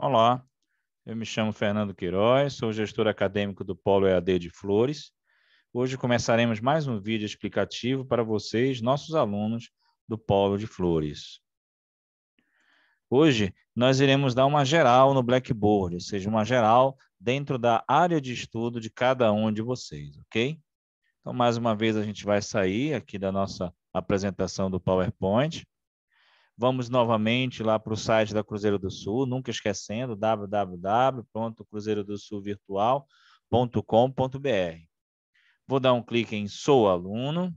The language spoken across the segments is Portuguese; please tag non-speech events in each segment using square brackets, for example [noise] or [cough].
Olá, eu me chamo Fernando Queiroz, sou gestor acadêmico do Polo EAD de Flores. Hoje começaremos mais um vídeo explicativo para vocês, nossos alunos do Polo de Flores. Hoje nós iremos dar uma geral no Blackboard, ou seja, uma geral dentro da área de estudo de cada um de vocês, ok? Então, mais uma vez, a gente vai sair aqui da nossa apresentação do PowerPoint Vamos novamente lá para o site da Cruzeiro do Sul, nunca esquecendo, www.cruzeirodosulvirtual.com.br. Vou dar um clique em Sou Aluno.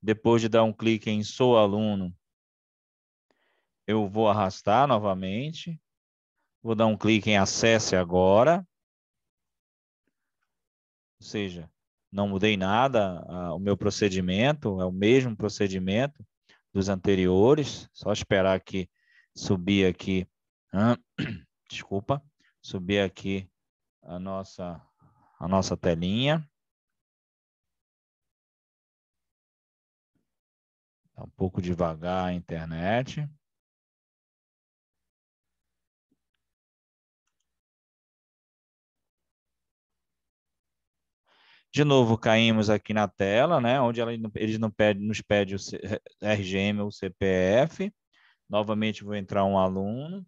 Depois de dar um clique em Sou Aluno, eu vou arrastar novamente. Vou dar um clique em Acesse agora. Ou seja, não mudei nada, o meu procedimento é o mesmo procedimento dos anteriores, só esperar que subir aqui, [coughs] desculpa, subir aqui a nossa, a nossa telinha. Tá um pouco devagar a internet. De novo, caímos aqui na tela, né, onde ela, eles não pede, nos pedem o RGM ou CPF. Novamente, vou entrar um aluno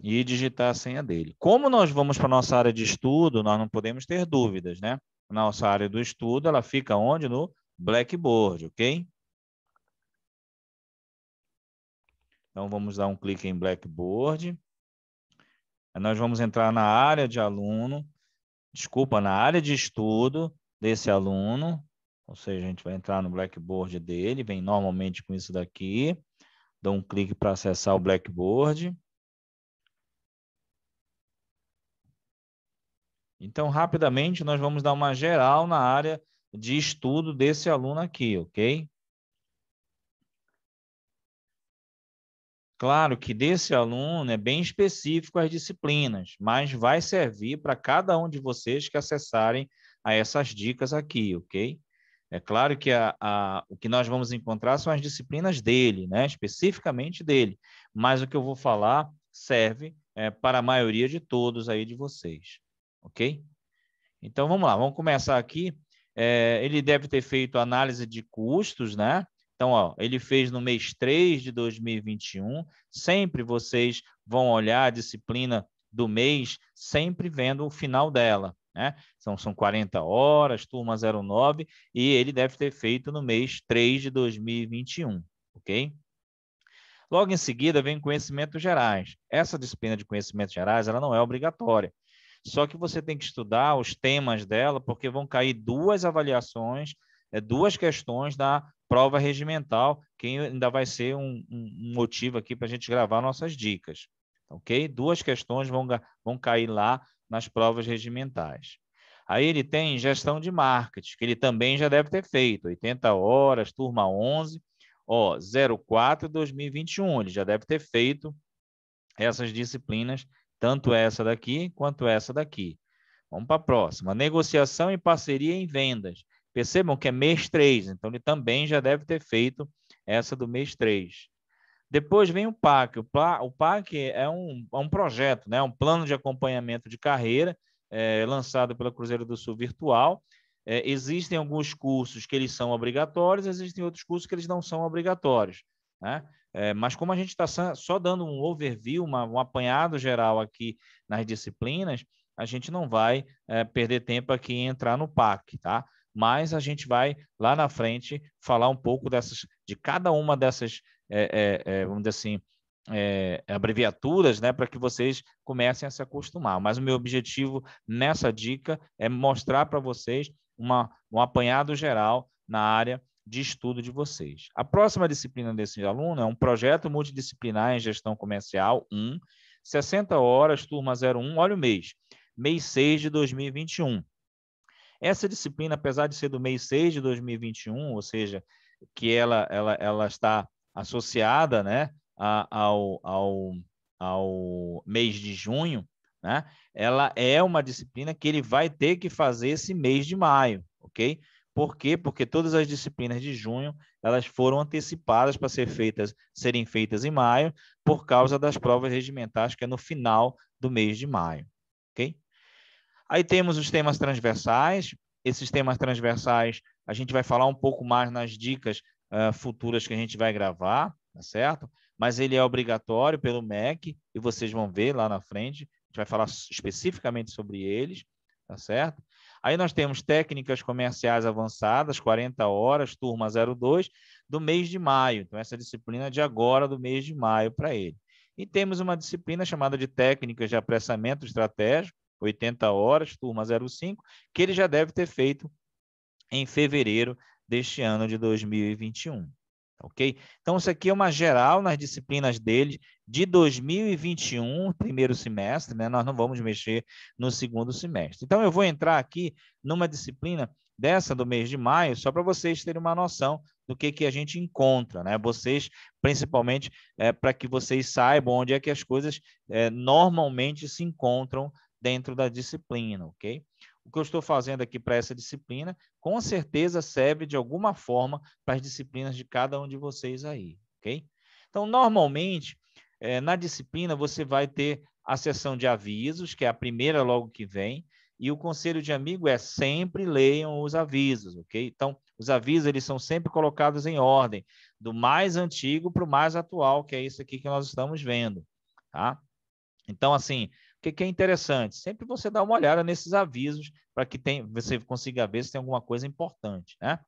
e digitar a senha dele. Como nós vamos para a nossa área de estudo, nós não podemos ter dúvidas, né? Nossa área do estudo, ela fica onde? No Blackboard, ok? Então, vamos dar um clique em Blackboard. Nós vamos entrar na área de aluno desculpa, na área de estudo desse aluno, ou seja, a gente vai entrar no Blackboard dele, vem normalmente com isso daqui, dou um clique para acessar o Blackboard. Então, rapidamente, nós vamos dar uma geral na área de estudo desse aluno aqui, ok? Claro que desse aluno é bem específico as disciplinas, mas vai servir para cada um de vocês que acessarem a essas dicas aqui, ok? É claro que a, a, o que nós vamos encontrar são as disciplinas dele, né? especificamente dele, mas o que eu vou falar serve é, para a maioria de todos aí de vocês, ok? Então vamos lá, vamos começar aqui. É, ele deve ter feito análise de custos, né? Então, ó, ele fez no mês 3 de 2021. Sempre vocês vão olhar a disciplina do mês, sempre vendo o final dela. Né? Então, são, são 40 horas, turma 09, e ele deve ter feito no mês 3 de 2021, ok? Logo em seguida vem conhecimentos gerais. Essa disciplina de conhecimentos gerais ela não é obrigatória. Só que você tem que estudar os temas dela, porque vão cair duas avaliações, é, duas questões da prova regimental, que ainda vai ser um, um motivo aqui para a gente gravar nossas dicas. Ok? Duas questões vão, vão cair lá nas provas regimentais. Aí ele tem gestão de marketing, que ele também já deve ter feito, 80 horas, turma 11, ó, 04 2021, ele já deve ter feito essas disciplinas, tanto essa daqui quanto essa daqui. Vamos para a próxima. Negociação e parceria em vendas. Percebam que é mês 3, então ele também já deve ter feito essa do mês 3. Depois vem o PAC. O, PAC é um, é um projeto, né? um plano de acompanhamento de carreira é, lançado pela Cruzeiro do Sul Virtual. É, existem alguns cursos que eles são obrigatórios, existem outros cursos que eles não são obrigatórios. Né? É, mas como a gente está só dando um overview, uma, um apanhado geral aqui nas disciplinas, a gente não vai é, perder tempo aqui em entrar no PAC. Tá? mas a gente vai lá na frente falar um pouco dessas, de cada uma dessas, é, é, vamos dizer assim, é, abreviaturas, né, para que vocês comecem a se acostumar. Mas o meu objetivo nessa dica é mostrar para vocês uma, um apanhado geral na área de estudo de vocês. A próxima disciplina desse aluno é um projeto multidisciplinar em gestão comercial 1, 60 horas, turma 01, olha o mês, mês 6 de 2021. Essa disciplina, apesar de ser do mês 6 de 2021, ou seja, que ela, ela, ela está associada né, ao, ao, ao mês de junho, né, ela é uma disciplina que ele vai ter que fazer esse mês de maio, ok? Por quê? Porque todas as disciplinas de junho elas foram antecipadas para ser feitas, serem feitas em maio, por causa das provas regimentais, que é no final do mês de maio. Ok? Aí temos os temas transversais. Esses temas transversais a gente vai falar um pouco mais nas dicas uh, futuras que a gente vai gravar, tá certo? Mas ele é obrigatório pelo MEC e vocês vão ver lá na frente. A gente vai falar especificamente sobre eles, tá certo? Aí nós temos técnicas comerciais avançadas, 40 horas, turma 02, do mês de maio. Então, essa disciplina é de agora, do mês de maio, para ele. E temos uma disciplina chamada de técnicas de apressamento estratégico, 80 horas, turma 05, que ele já deve ter feito em fevereiro deste ano de 2021. Ok? Então, isso aqui é uma geral nas disciplinas dele de 2021, primeiro semestre, né? Nós não vamos mexer no segundo semestre. Então, eu vou entrar aqui numa disciplina dessa do mês de maio, só para vocês terem uma noção do que, que a gente encontra, né? Vocês, principalmente, é, para que vocês saibam onde é que as coisas é, normalmente se encontram dentro da disciplina, ok? O que eu estou fazendo aqui para essa disciplina, com certeza serve de alguma forma para as disciplinas de cada um de vocês aí, ok? Então, normalmente, é, na disciplina, você vai ter a sessão de avisos, que é a primeira logo que vem, e o conselho de amigo é sempre leiam os avisos, ok? Então, os avisos eles são sempre colocados em ordem, do mais antigo para o mais atual, que é isso aqui que nós estamos vendo, tá? Então, assim, o que, é interessante? Sempre você dá uma olhada nesses avisos para que tem, você consiga ver se tem alguma coisa importante. Né?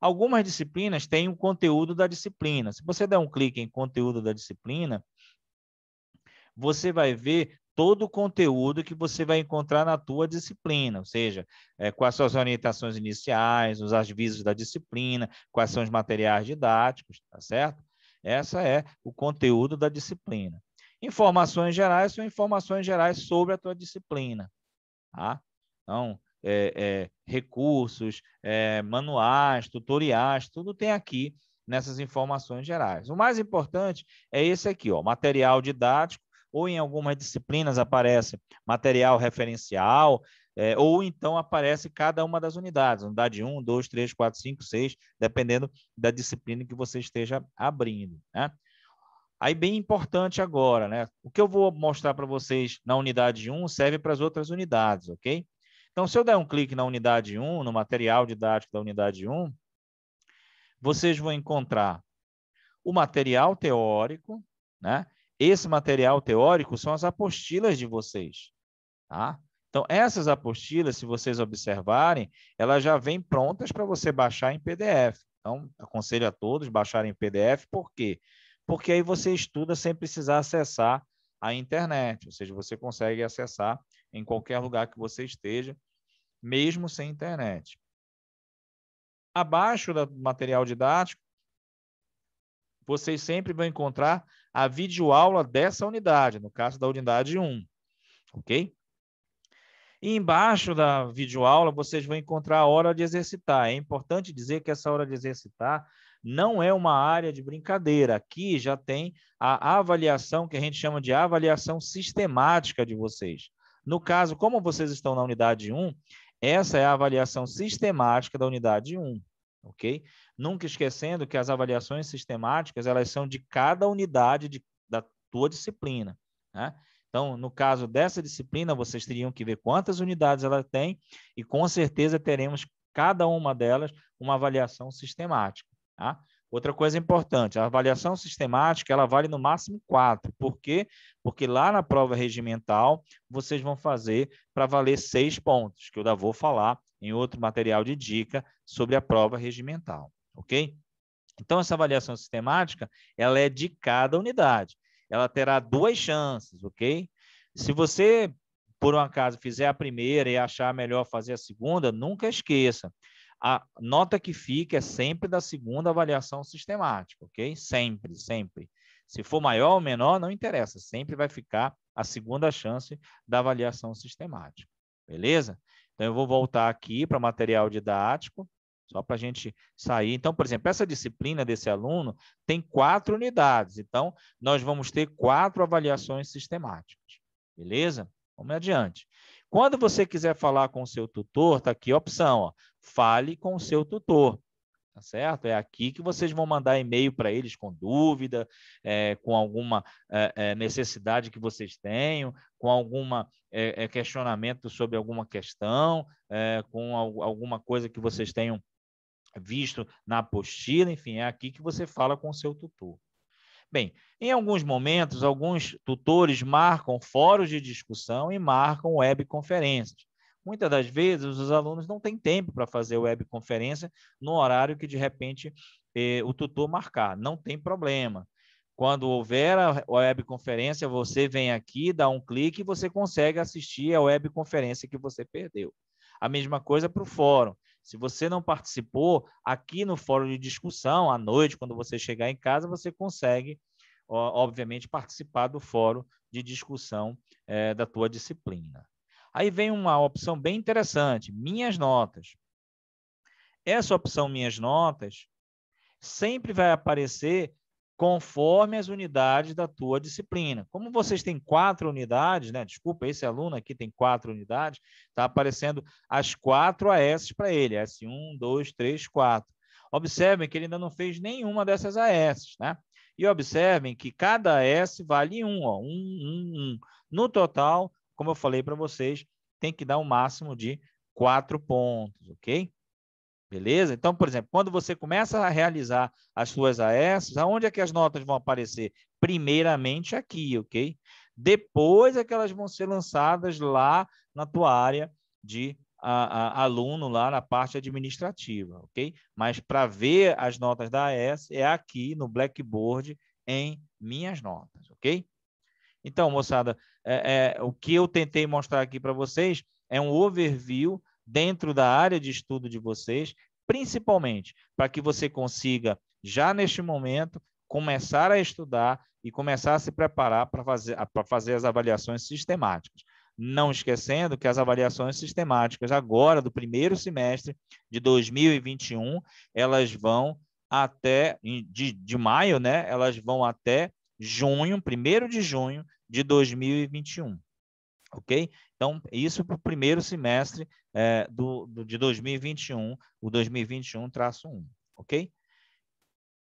Algumas disciplinas têm o conteúdo da disciplina. Se você der um clique em conteúdo da disciplina, você vai ver todo o conteúdo que você vai encontrar na tua disciplina, ou seja, é, quais são as orientações iniciais, os avisos da disciplina, quais são os materiais didáticos, tá certo? Essa é o conteúdo da disciplina. Informações gerais são informações gerais sobre a tua disciplina. Tá? Então, é, é, recursos, é, manuais, tutoriais, tudo tem aqui nessas informações gerais. O mais importante é esse aqui, ó, material didático, ou em algumas disciplinas aparece material referencial, é, ou então aparece cada uma das unidades, unidade 1, 2, 3, 4, 5, 6, dependendo da disciplina que você esteja abrindo. Né? Aí, bem importante agora, né? O que eu vou mostrar para vocês na unidade 1 serve para as outras unidades, ok? Então, se eu der um clique na unidade 1, no material didático da unidade 1, vocês vão encontrar o material teórico, né? Esse material teórico são as apostilas de vocês, tá? Então, essas apostilas, se vocês observarem, elas já vêm prontas para você baixar em PDF. Então, aconselho a todos baixarem em PDF, por quê? Porque porque aí você estuda sem precisar acessar a internet, ou seja, você consegue acessar em qualquer lugar que você esteja, mesmo sem internet. Abaixo do material didático, vocês sempre vão encontrar a videoaula dessa unidade, no caso da unidade 1, ok? E embaixo da videoaula, vocês vão encontrar a hora de exercitar. É importante dizer que essa hora de exercitar não é uma área de brincadeira. Aqui já tem a avaliação que a gente chama de avaliação sistemática de vocês. No caso, como vocês estão na unidade 1, essa é a avaliação sistemática da unidade 1, ok? Nunca esquecendo que as avaliações sistemáticas, elas são de cada unidade de, da tua disciplina, né? Então, no caso dessa disciplina, vocês teriam que ver quantas unidades ela tem e com certeza teremos cada uma delas uma avaliação sistemática. Tá? Outra coisa importante, a avaliação sistemática ela vale no máximo quatro. Por quê? Porque lá na prova regimental vocês vão fazer para valer seis pontos, que eu já vou falar em outro material de dica sobre a prova regimental, ok? Então, essa avaliação sistemática ela é de cada unidade. Ela terá duas chances, ok? Se você, por um acaso, fizer a primeira e achar melhor fazer a segunda, nunca esqueça a nota que fica é sempre da segunda avaliação sistemática, ok? Sempre, sempre. Se for maior ou menor, não interessa, sempre vai ficar a segunda chance da avaliação sistemática, beleza? Então, eu vou voltar aqui para material didático, só para a gente sair. Então, por exemplo, essa disciplina desse aluno tem quatro unidades, então, nós vamos ter quatro avaliações sistemáticas, beleza? Vamos adiante. Quando você quiser falar com o seu tutor, está aqui a opção, ó, fale com o seu tutor. Tá certo? É aqui que vocês vão mandar e-mail para eles com dúvida, é, com alguma é, é necessidade que vocês tenham, com algum é, é, questionamento sobre alguma questão, é, com al alguma coisa que vocês tenham visto na apostila, enfim, é aqui que você fala com o seu tutor. Bem, em alguns momentos, alguns tutores marcam fóruns de discussão e marcam webconferências. Muitas das vezes, os alunos não têm tempo para fazer webconferência no horário que, de repente, eh, o tutor marcar. Não tem problema. Quando houver a webconferência, você vem aqui, dá um clique e você consegue assistir a webconferência que você perdeu. A mesma coisa para o fórum. Se você não participou, aqui no fórum de discussão, à noite, quando você chegar em casa, você consegue, obviamente, participar do fórum de discussão é, da tua disciplina. Aí vem uma opção bem interessante, minhas notas. Essa opção minhas notas sempre vai aparecer conforme as unidades da tua disciplina. Como vocês têm quatro unidades, né? Desculpa, esse aluno aqui tem quatro unidades, está aparecendo as quatro AS para ele, S1, 2, 3, 4. Observem que ele ainda não fez nenhuma dessas AS, né? E observem que cada AS vale 1, um, ó, 1, um, 1, um, No total, como eu falei para vocês, tem que dar um máximo de quatro pontos, ok? Beleza? Então, por exemplo, quando você começa a realizar as suas AES, aonde é que as notas vão aparecer? Primeiramente aqui, ok? Depois é que elas vão ser lançadas lá na tua área de a, a, aluno, lá na parte administrativa, ok? Mas para ver as notas da AES é aqui no Blackboard em Minhas Notas, ok? Então, moçada, é, é, o que eu tentei mostrar aqui para vocês é um overview dentro da área de estudo de vocês, principalmente para que você consiga, já neste momento, começar a estudar e começar a se preparar para fazer, para fazer as avaliações sistemáticas. Não esquecendo que as avaliações sistemáticas agora do primeiro semestre de 2021, elas vão até de, de maio, né? Elas vão até junho, primeiro de junho de 2021. OK? Então, isso para o primeiro semestre é, do, do, de 2021, o 2021-1, ok?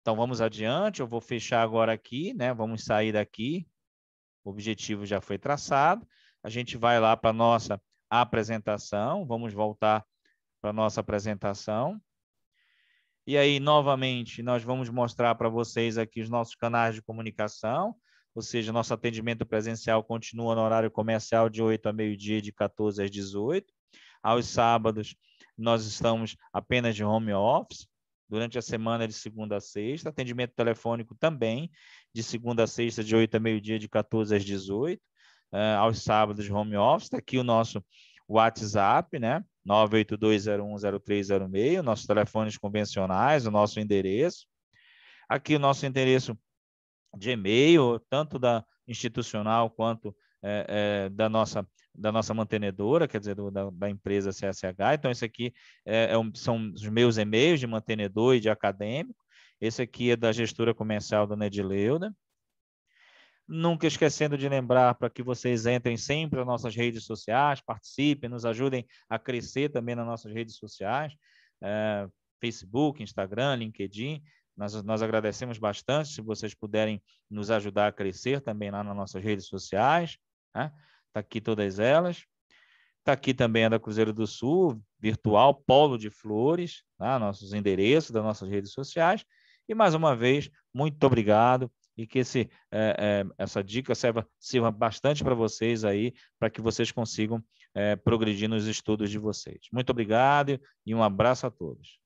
Então, vamos adiante, eu vou fechar agora aqui, né? Vamos sair daqui, o objetivo já foi traçado. A gente vai lá para a nossa apresentação, vamos voltar para a nossa apresentação. E aí, novamente, nós vamos mostrar para vocês aqui os nossos canais de comunicação, ou seja, nosso atendimento presencial continua no horário comercial de 8 a meio-dia, de 14 às 18. Aos sábados, nós estamos apenas de home office. Durante a semana, de segunda a sexta. Atendimento telefônico também, de segunda a sexta, de 8 a meio-dia, de 14 às 18. Uh, eh, aos sábados, home office. Está aqui o nosso WhatsApp, né? 982010306, nossos telefones convencionais, o nosso endereço. Aqui o nosso endereço de e-mail, tanto da institucional quanto é, é, da nossa da nossa mantenedora, quer dizer, do, da, da, empresa CSH. Então, esse aqui é, é, um, são os meus e-mails de mantenedor e de acadêmico. Esse aqui é da gestora comercial da Leuda Nunca esquecendo de lembrar para que vocês entrem sempre nas nossas redes sociais, participem, nos ajudem a crescer também nas nossas redes sociais, é, Facebook, Instagram, LinkedIn. Nós, nós agradecemos bastante se vocês puderem nos ajudar a crescer também lá nas nossas redes sociais. Está né? aqui todas elas. Está aqui também a da Cruzeiro do Sul, virtual, Polo de Flores, tá? nossos endereços das nossas redes sociais. E mais uma vez, muito obrigado e que esse, é, é, essa dica sirva sirva bastante para vocês aí, para que vocês consigam é, progredir nos estudos de vocês. Muito obrigado e um abraço a todos.